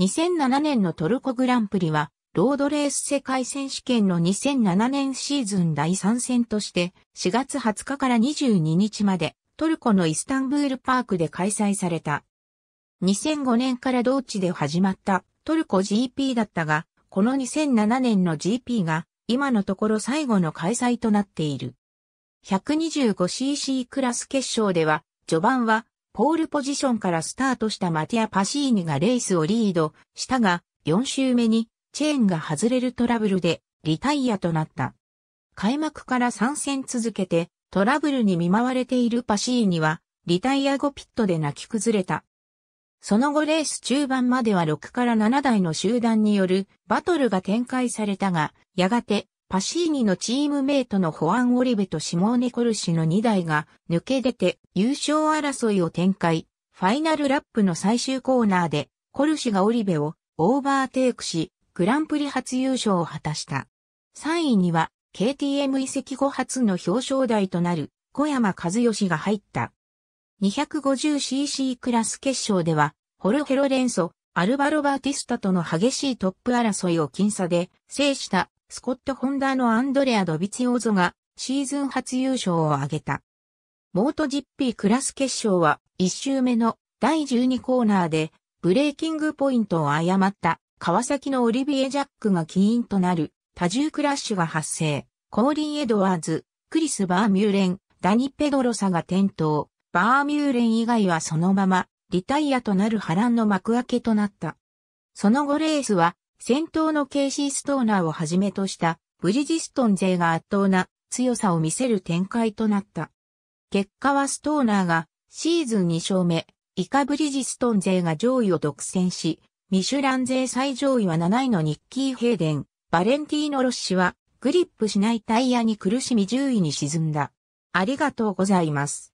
2007年のトルコグランプリは、ロードレース世界選手権の2007年シーズン第3戦として、4月20日から22日まで、トルコのイスタンブールパークで開催された。2005年から同地で始まったトルコ GP だったが、この2007年の GP が今のところ最後の開催となっている。125cc クラス決勝では、序盤はポールポジションからスタートしたマティア・パシーニがレースをリードしたが、4周目にチェーンが外れるトラブルでリタイアとなった。開幕から参戦続けてトラブルに見舞われているパシーニはリタイア後ピットで泣き崩れた。その後レース中盤までは6から7台の集団によるバトルが展開されたが、やがてパシーニのチームメイトのホアン・オリベとシモーネ・コルシの2台が抜け出て優勝争いを展開。ファイナルラップの最終コーナーでコルシがオリベをオーバーテイクし、グランプリ初優勝を果たした。3位には KTM 移籍後初の表彰台となる小山和義が入った。250cc クラス決勝では、ホルヘロレンソ、アルバロ・バーティスタとの激しいトップ争いを僅差で制したスコット・ホンダのアンドレア・ドビチオーゾがシーズン初優勝を挙げた。モート GP クラス決勝は1周目の第12コーナーでブレーキングポイントを誤った川崎のオリビエ・ジャックが起因となる多重クラッシュが発生。コーリン・エドワーズ、クリス・バーミューレン、ダニ・ペドロサが転倒。バーミューレン以外はそのままリタイアとなる波乱の幕開けとなった。その後レースは先頭のケイシー・ストーナーをはじめとしたブリジストン勢が圧倒な強さを見せる展開となった。結果はストーナーがシーズン2勝目、イカ・ブリジストン勢が上位を独占し、ミシュラン勢最上位は7位のニッキー・ヘイデン、バレンティーノ・ロッシはグリップしないタイヤに苦しみ10位に沈んだ。ありがとうございます。